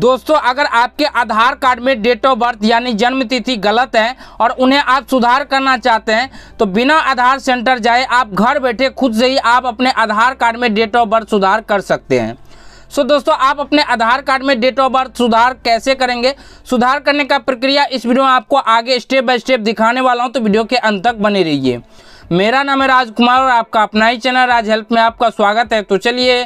दोस्तों अगर आपके आधार कार्ड में डेट ऑफ बर्थ यानी जन्म तिथि गलत है और उन्हें आप सुधार करना चाहते हैं तो बिना आधार सेंटर जाए आप घर बैठे खुद से ही आप अपने आधार कार्ड में डेट ऑफ बर्थ सुधार कर सकते हैं सो so, दोस्तों आप अपने आधार कार्ड में डेट ऑफ बर्थ सुधार कैसे करेंगे सुधार करने का प्रक्रिया इस वीडियो में आपको आगे स्टेप बाय स्टेप दिखाने वाला हूँ तो वीडियो के अंत तक बने रहिए मेरा नाम है राजकुमार और आपका अपना ही चैनल राज हेल्प में आपका स्वागत है तो चलिए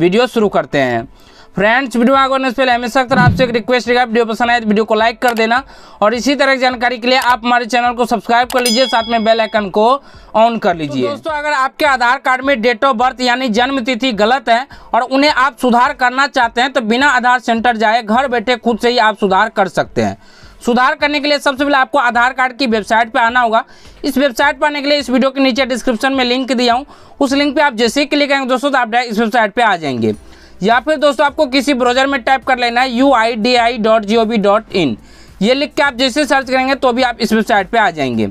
वीडियो शुरू करते हैं फ्रेंड्स वीडियो आगे बढ़ने से पहले हमेशा तरह आपसे एक रिक्वेस्ट रहेगा वीडियो पसंद आए तो वीडियो को लाइक कर देना और इसी तरह की जानकारी के लिए आप हमारे चैनल को सब्सक्राइब कर लीजिए साथ में बेल आइकन को ऑन कर तो लीजिए तो दोस्तों अगर आपके आधार कार्ड में डेट ऑफ बर्थ यानी जन्म तिथि गलत है और उन्हें आप सुधार करना चाहते हैं तो बिना आधार सेंटर जाए घर बैठे खुद से ही आप सुधार कर सकते हैं सुधार करने के लिए सबसे पहले आपको आधार कार्ड की वेबसाइट पर आना होगा इस वेबसाइट पर आने के लिए इस वीडियो के नीचे डिस्क्रिप्शन में लिंक दिया हूँ उस लिंक पर आप जैसे ही क्लिक करेंगे दोस्तों तो आप डायरेक्ट इस वेबसाइट पर आ जाएंगे या फिर दोस्तों आपको किसी ब्राउजर में टाइप कर लेना है U I D I dot G O V dot in ये लिख के आप जैसे सर्च करेंगे तो भी आप इस वेबसाइट पर आ जाएंगे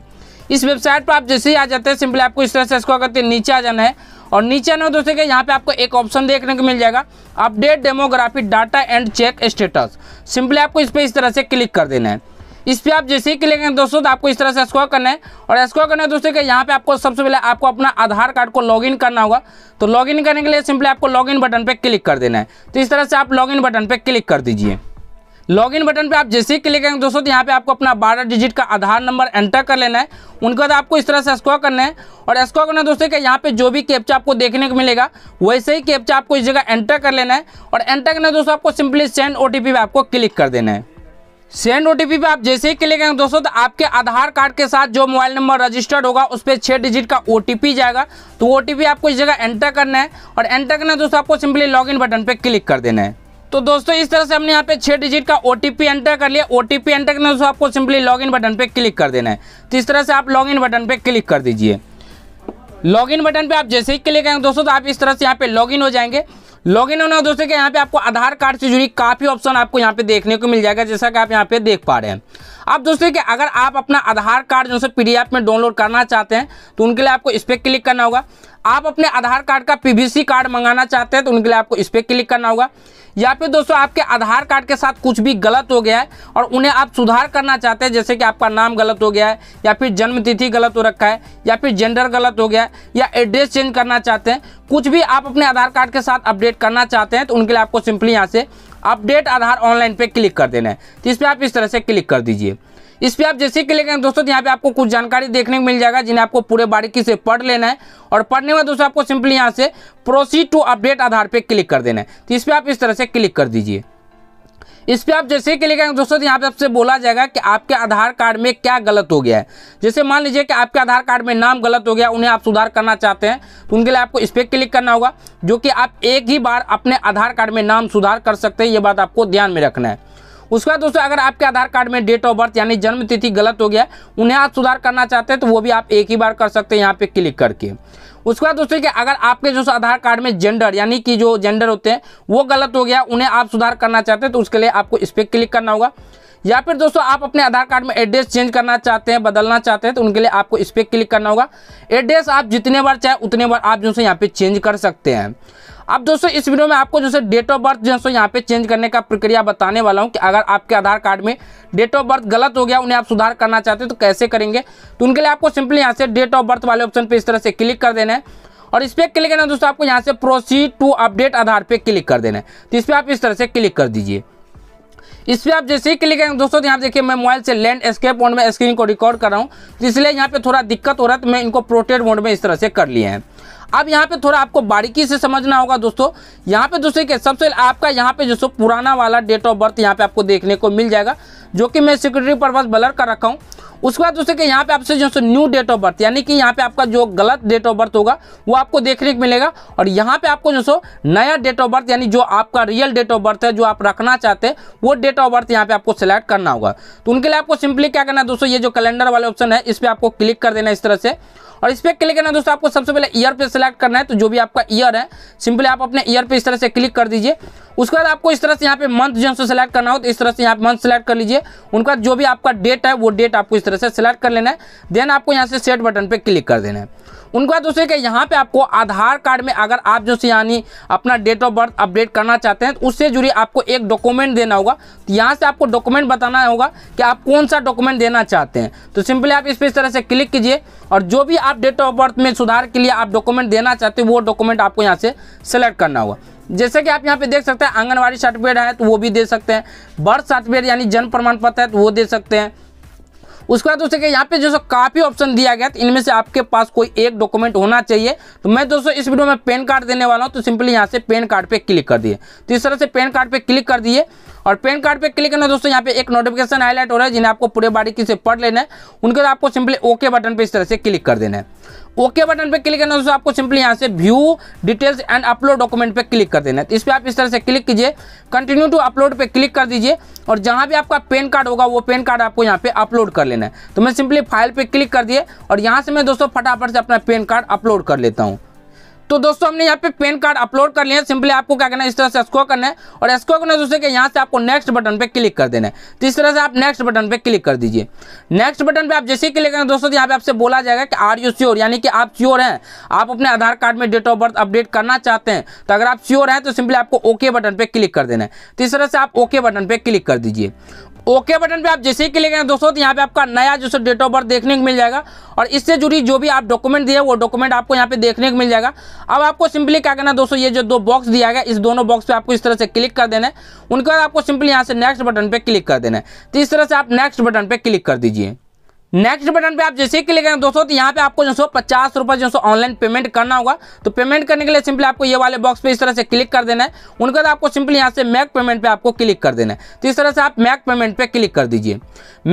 इस वेबसाइट पर आप जैसे ही आ जाते हैं सिंपली आपको इस तरह से इसको करके नीचे आ जाना है और नीचे आने दोस्तों के यहाँ पे आपको एक ऑप्शन देखने को मिल जाएगा update demography data and check status simply आपको इस पर इस तरह से क्लिक कर देना है इस पर आप जैसे ही क्लिक करेंगे दोस्तों तो आपको इस तरह से स्क्रॉल करना है और स्क्रॉल करना है दोस्तों कि यहाँ पे आपको सबसे पहले आपको अपना आधार कार्ड को लॉगिन करना होगा तो लॉगिन करने के लिए सिंपली आपको लॉगिन बटन पर क्लिक कर देना है तो इस तरह से आप लॉगिन बटन पर क्लिक कर दीजिए लॉगिन बटन पे आप जैसे ही क्लिक करेंगे दोस्तों तो यहाँ पे आपको अपना बारह डिजिट का आधार नंबर एंटर कर लेना है उनके बाद आपको इस तरह से स्क्रॉल करना है और स्क्रॉल करना है दोस्तों कि यहाँ पे जो भी कैप्चा आपको देखने को मिलेगा वैसे ही कैप्चा आपको इस जगह एंटर कर लेना है और एंटर करना है दोस्तों आपको सिंपली सेंड ओ पे आपको क्लिक कर देना है सेंड ओटीपी पे आप जैसे ही क्लिक करेंगे दोस्तों तो आपके आधार कार्ड के साथ जो मोबाइल नंबर रजिस्टर्ड होगा उस पर छः डिजिट का ओटीपी जाएगा तो ओटीपी आपको इस जगह एंटर करना है और एंटर करना है दोस्तों आपको सिंपली लॉगिन बटन पे क्लिक कर देना है तो दोस्तों इस तरह से हमने यहाँ पे छः डिजिट का ओ एंटर कर लिया ओ एंटर करना दोस्तों आपको सिंपली लॉग बटन पर क्लिक कर देना है तो इस तरह से आप लॉग बटन पर क्लिक कर दीजिए लॉग बटन पर आप जैसे ही क्लिक करेंगे दोस्तों तो आप इस तरह से यहाँ पे लॉग हो जाएंगे लॉग इन होना दोस्तों के यहाँ पे आपको आधार कार्ड से जुड़ी काफ़ी ऑप्शन आपको यहाँ पे देखने को मिल जाएगा जैसा कि आप यहाँ पे देख पा रहे हैं अब दोस्तों कि अगर आप अपना आधार कार्ड जो है पी में डाउनलोड करना चाहते हैं तो उनके लिए आपको इस पर क्लिक करना होगा आप अपने आधार कार्ड का पीवीसी कार्ड मंगाना चाहते हैं तो उनके लिए आपको इस पर क्लिक करना होगा या फिर दोस्तों आपके आधार कार्ड के साथ कुछ भी गलत हो गया है और उन्हें आप सुधार करना चाहते हैं जैसे कि आपका नाम गलत हो गया है या फिर जन्मतिथि गलत हो रखा है या फिर जेंडर गलत हो गया है या एड्रेस चेंज करना चाहते हैं कुछ भी आप अपने आधार कार्ड के साथ अपडेट करना चाहते हैं तो उनके लिए आपको सिंपली यहाँ से अपडेट आधार ऑनलाइन पे क्लिक कर देना है तो इस पर आप इस तरह से क्लिक कर दीजिए इस पर आप जैसे क्लिक करेंगे दोस्तों तो यहाँ पे आपको कुछ जानकारी देखने को मिल जाएगा जिन्हें आपको पूरे बारीकी से पढ़ लेना है और पढ़ने में दोस्तों आपको सिंपली यहाँ से प्रोसीड टू अपडेट आधार पर क्लिक कर देना है तो इस पर आप इस तरह से क्लिक कर दीजिए इस पर आप जैसे क्लिक करेंगे दोस्तों तो यहाँ पे आपसे बोला जाएगा कि आपके आधार कार्ड में क्या गलत हो गया है जैसे मान लीजिए कि आपके आधार कार्ड में नाम गलत हो गया उन्हें आप सुधार करना चाहते हैं तो उनके लिए आपको इस पर क्लिक करना होगा जो कि आप एक ही बार अपने आधार कार्ड में नाम सुधार कर सकते हैं ये बात आपको ध्यान में रखना है उसके बाद दोस्तों अगर आपके आधार कार्ड में डेट ऑफ बर्थ यानी जन्म तिथि गलत हो गया उन्हें आप सुधार करना चाहते हैं तो वो भी आप एक ही बार कर सकते हैं यहाँ पे क्लिक करके उसके बाद दोस्तों कि अगर आपके जो आधार कार्ड में जेंडर यानी कि जो जेंडर होते हैं वो गलत हो गया उन्हें आप सुधार करना चाहते हैं तो उसके लिए आपको इस पर क्लिक करना होगा या फिर दोस्तों आप अपने आधार कार्ड में एड्रेस चेंज करना चाहते हैं बदलना चाहते हैं तो उनके लिए आपको इस पर क्लिक करना होगा एड्रेस आप जितने बार चाहे उतने बार आप जो है यहाँ पे चेंज कर सकते हैं अब दोस्तों इस वीडियो में आपको है डेट ऑफ बर्थ जो यहाँ पे चेंज करने का प्रक्रिया बताने वाला हूँ कि अगर आपके आधार कार्ड में डेट ऑफ बर्थ गलत हो गया उन्हें आप सुधार करना चाहते हैं तो कैसे करेंगे तो उनके लिए आपको सिंपली यहाँ से डेट ऑफ बर्थ वाले ऑप्शन पर इस तरह से क्लिक कर देना है और इस पर क्लिक करना दोस्तों आपको यहाँ से प्रोसीड टू अपडेट आधार पर क्लिक कर देना है तो इस पर आप इस तरह से क्लिक कर दीजिए इस पर आप जैसे ही क्लिक करेंगे दोस्तों तो यहाँ देखिए मैं मोबाइल से लैंड स्केप मोड में स्क्रीन को रिकॉर्ड कर रहा हूँ तो इसलिए यहाँ पे थोड़ा दिक्कत हो रहा है तो मैं इनको प्रोटेड मोड में इस तरह से कर लिए हैं अब यहाँ पे थोड़ा आपको बारीकी से समझना होगा दोस्तों यहाँ पे दोस्तों क्या सबसे आपका यहाँ पे जो पुराना वाला डेट ऑफ बर्थ यहाँ पे आपको देखने को मिल जाएगा जो कि मैं सिक्योरिटी पर्पज ब्लर कर रखा हूँ उसके बाद दोस्तों यहाँ पे आपसे जो न्यू डेट ऑफ बर्थ यानी कि यहाँ पे आपका जो गलत डेट ऑफ बर्थ होगा वो आपको देखने को मिलेगा और यहाँ पे आपको जो नया डेट ऑफ बर्थ यानी जो आपका रियल डेट ऑफ बर्थ है जो आप रखना चाहते हैं वो डेट ऑफ बर्थ यहाँ पे आपको सिलेक्ट करना होगा तो उनके लिए आपको सिंपली क्या करना है दोस्तों ये जो कैलेंडर वाले ऑप्शन है इस पर आपको क्लिक कर देना इस तरह से और इस पर क्लिक करना दोस्तों आपको सबसे पहले ईयर पे सिलेक्ट करना है तो जो भी आपका ईयर है सिंपली आप अपने ईयर पे इस तरह से क्लिक कर दीजिए उसके बाद आपको इस तरह से यहाँ पे मंथ जो सिलेक्ट करना हो तो इस तरह से यहाँ पे मंथ सेलेक्ट कर लीजिए उनका जो भी आपका डेट है वो डेट आपको इस तरह से सिलेक्ट कर लेना है देन आपको यहाँ से सेट बटन पर क्लिक कर देना है उनके बाद दूसरे के यहाँ पे आपको आधार कार्ड में अगर आप जो से यानी अपना डेट ऑफ बर्थ अपडेट करना चाहते हैं तो उससे जुड़ी आपको एक डॉक्यूमेंट देना होगा तो यहाँ से आपको डॉक्यूमेंट बताना होगा कि आप कौन सा डॉक्यूमेंट देना चाहते हैं तो सिंपली आप इस पर इस तरह से क्लिक कीजिए और जो भी आप डेट ऑफ बर्थ में सुधार के लिए आप डॉक्यूमेंट देना चाहते हैं वो डॉक्यूमेंट आपको यहाँ से सेलेक्ट करना होगा जैसे कि आप यहाँ पे देख सकते हैं आंगनवाड़ी सर्टिफिकेट है तो वो भी दे सकते हैं बर्थ सर्टिफिकेट यानी जन्म प्रमाण पत्र है तो वो दे सकते हैं उसके बाद दोस्तों यहाँ पे जो काफ़ी ऑप्शन दिया गया था इनमें से आपके पास कोई एक डॉक्यूमेंट होना चाहिए तो मैं दोस्तों इस वीडियो में पेन कार्ड देने वाला हूँ तो सिंपली यहाँ से पेन कार्ड पे क्लिक कर दिए तो इस तरह से पेन कार्ड पे क्लिक कर दिए और पैन कार्ड पे क्लिक करना दोस्तों यहाँ पे एक नोटिफिकेशन हाईलाइट हो रहा है जिन्हें आपको पूरे बारीकी से पढ़ लेना है उनके आपको सिंपली ओके बटन पे इस तरह से क्लिक कर देना है ओके बटन पे क्लिक करना दोस्तों आपको सिंपली यहाँ से view details and upload document पे क्लिक कर देना है तो इस पर आप इस तरह से क्लिक कीजिए कंटिन्यू टू अपलोड पे क्लिक कर दीजिए और जहाँ भी आपका पेन कार्ड होगा वो पेन कार्ड आपको यहाँ पे अपलोड कर लेना है तो मैं सिंपली फाइल पे क्लिक कर दिए और यहाँ से मैं दोस्तों फटाफट से अपना पेन कार्ड अपलोड कर लेता हूँ तो दोस्तों हमने यहाँ पे पेन कार्ड अपलोड कर लिया सिंपली आपको क्या करना है इस तरह से स्क्रॉल करना है और स्क्रॉल करना है दोस्तों यहाँ से आपको नेक्स्ट बटन पे क्लिक कर देना है तो इस तरह से आप नेक्स्ट बटन पे क्लिक कर दीजिए नेक्स्ट बटन पे आप जैसे ही क्लिक करेंगे दोस्तों तो यहाँ पे आपसे बोला जाएगा कि आर यू श्योर यानी कि आप श्योर हैं आप अपने आधार कार्ड में डेट ऑफ बर्थ अपडेट करना चाहते हैं तो अगर आप श्योर हैं तो सिंपली आपको ओके बटन पर क्लिक कर देना है तो इस तरह से आप ओके बटन पर क्लिक कर दीजिए ओके बटन पे आप जैसे ही क्लिक करें दोस्तों तो यहाँ पे आपका नया जो डेट ऑफ बर्थ देखने को मिल जाएगा और इससे जुड़ी जो भी आप डॉक्यूमेंट दिए वो डॉक्यूमेंट आपको यहाँ पे देखने को मिल जाएगा अब आपको सिंपली क्या करना दोस्तों ये जो दो बॉक्स दिया गया इस दोनों बॉक्स पे आपको इस तरह से क्लिक कर देना है उनके बाद आपको सिंपली यहाँ से नेक्स्ट बटन पर क्लिक कर देना है तो इस तरह से आप नेक्स्ट बटन पर क्लिक कर दीजिए नेक्स्ट बटन पे आप जैसे ही क्लिक करेंगे दोस्तों तो यहाँ पे आपको जो सो पचास रुपए जो सो ऑनलाइन पेमेंट करना होगा तो पेमेंट करने के लिए सिंपली आपको ये वाले बॉक्स पे इस तरह से क्लिक कर देना है उनका बाद आपको सिंपली यहाँ से मैक पेमेंट पे आपको क्लिक कर देना है तो इस तरह से आप मैक पेमेंट पे क्लिक कर दीजिए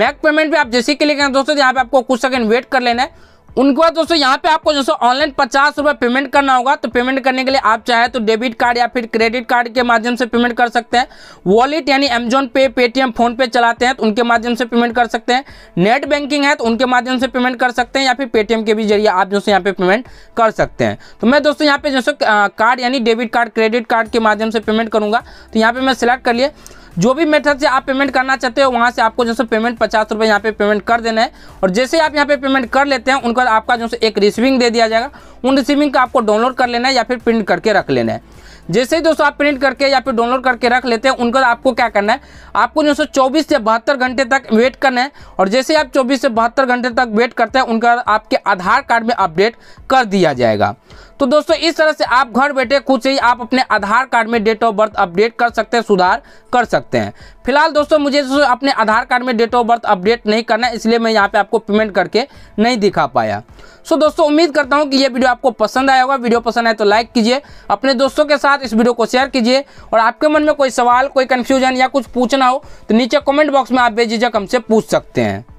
मैक पेमेंट पे आप जैसे क्लिक करेंगे दोस्तों तो यहाँ पे आपको कुछ सेकंड वेट कर लेना है उनके बाद दोस्तों यहाँ पे आपको जैसे ऑनलाइन पचास रुपये पेमेंट करना होगा तो पेमेंट करने के लिए आप चाहे तो डेबिट कार्ड या फिर क्रेडिट कार्ड के माध्यम से पेमेंट कर सकते हैं वॉलेट यानी अमेजोन पे पेटीएम फोन पे चलाते हैं तो उनके माध्यम से पेमेंट कर सकते हैं नेट बैंकिंग है तो उनके माध्यम से पेमेंट कर सकते हैं या फिर पेटीएम के भी जरिए आप जो यहाँ पे पेमेंट कर सकते हैं तो मैं दोस्तों यहाँ पे जैसे कार्ड यानी डेबिट कार्ड क्रेडिट कार्ड के माध्यम से पेमेंट करूँगा तो यहाँ पे मैं सिलेक्ट कर लिए जो भी मेथड से आप पेमेंट करना चाहते हो वहाँ से आपको जो है पेमेंट पचास रुपये यहाँ पे पेमेंट कर देना है और जैसे आप यहाँ पे पेमेंट कर लेते हैं उनका आपका जो एक रिसीविंग दे दिया जाएगा उन रिसिविंग का आपको डाउनलोड कर लेना है या फिर प्रिंट करके रख लेना है जैसे ही दोस्तों आप प्रिंट करके या फिर डाउनलोड करके रख लेते हैं उनका आपको क्या करना है आपको जो है चौबीस से बहत्तर घंटे तक वेट करना है और जैसे आप चौबीस से बहत्तर घंटे तक वेट करते हैं उनका आपके आधार कार्ड में अपडेट कर दिया जाएगा तो दोस्तों इस तरह से आप घर बैठे खुद से ही आप अपने आधार कार्ड में डेट ऑफ बर्थ अपडेट कर सकते हैं सुधार कर सकते हैं फिलहाल दोस्तों मुझे अपने आधार कार्ड में डेट ऑफ बर्थ अपडेट नहीं करना है इसलिए मैं यहाँ पे आपको पेमेंट करके नहीं दिखा पाया सो so, दोस्तों उम्मीद करता हूँ कि ये वीडियो आपको पसंद आया होगा वीडियो पसंद आए तो लाइक कीजिए अपने दोस्तों के साथ इस वीडियो को शेयर कीजिए और आपके मन में कोई सवाल कोई कन्फ्यूजन या कुछ पूछना हो तो नीचे कॉमेंट बॉक्स में आप बेझिझक हमसे पूछ सकते हैं